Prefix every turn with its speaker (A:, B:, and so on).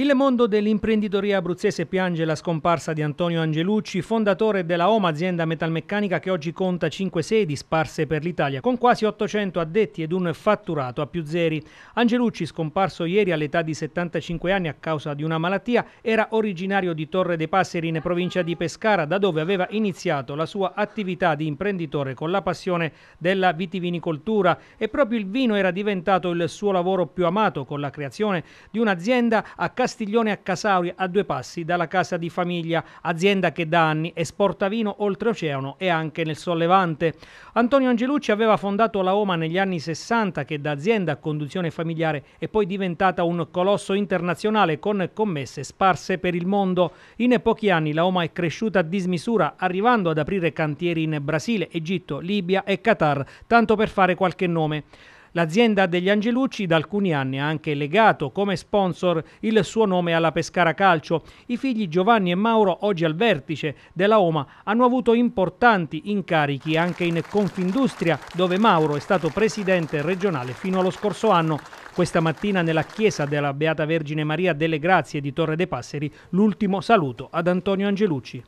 A: Il mondo dell'imprenditoria abruzzese piange la scomparsa di Antonio Angelucci, fondatore della OMA azienda metalmeccanica che oggi conta 5 sedi sparse per l'Italia, con quasi 800 addetti ed un fatturato a più zeri. Angelucci, scomparso ieri all'età di 75 anni a causa di una malattia, era originario di Torre dei Passeri in provincia di Pescara, da dove aveva iniziato la sua attività di imprenditore con la passione della vitivinicoltura e proprio il vino era diventato il suo lavoro più amato con la creazione di un'azienda a casa Castiglione a Casauri a due passi dalla casa di famiglia, azienda che da anni esporta vino oltreoceano e anche nel sollevante. Antonio Angelucci aveva fondato la Oma negli anni 60 che da azienda a conduzione familiare è poi diventata un colosso internazionale con commesse sparse per il mondo. In pochi anni la Oma è cresciuta a dismisura arrivando ad aprire cantieri in Brasile, Egitto, Libia e Qatar, tanto per fare qualche nome. L'azienda degli Angelucci da alcuni anni ha anche legato come sponsor il suo nome alla Pescara Calcio. I figli Giovanni e Mauro, oggi al vertice della Oma, hanno avuto importanti incarichi anche in Confindustria, dove Mauro è stato presidente regionale fino allo scorso anno. Questa mattina nella chiesa della Beata Vergine Maria delle Grazie di Torre dei Passeri, l'ultimo saluto ad Antonio Angelucci.